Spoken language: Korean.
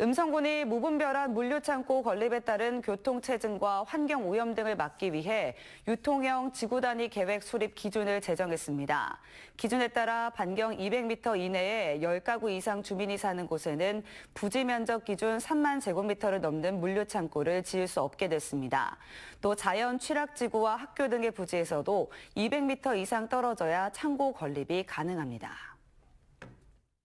음성군이 무분별한 물류창고 건립에 따른 교통체증과 환경오염 등을 막기 위해 유통형 지구단위 계획 수립 기준을 제정했습니다. 기준에 따라 반경 200m 이내에 10가구 이상 주민이 사는 곳에는 부지 면적 기준 3만 제곱미터를 넘는 물류창고를 지을 수 없게 됐습니다. 또 자연 취락지구와 학교 등의 부지에서도 200m 이상 떨어져야 창고 건립이 가능합니다.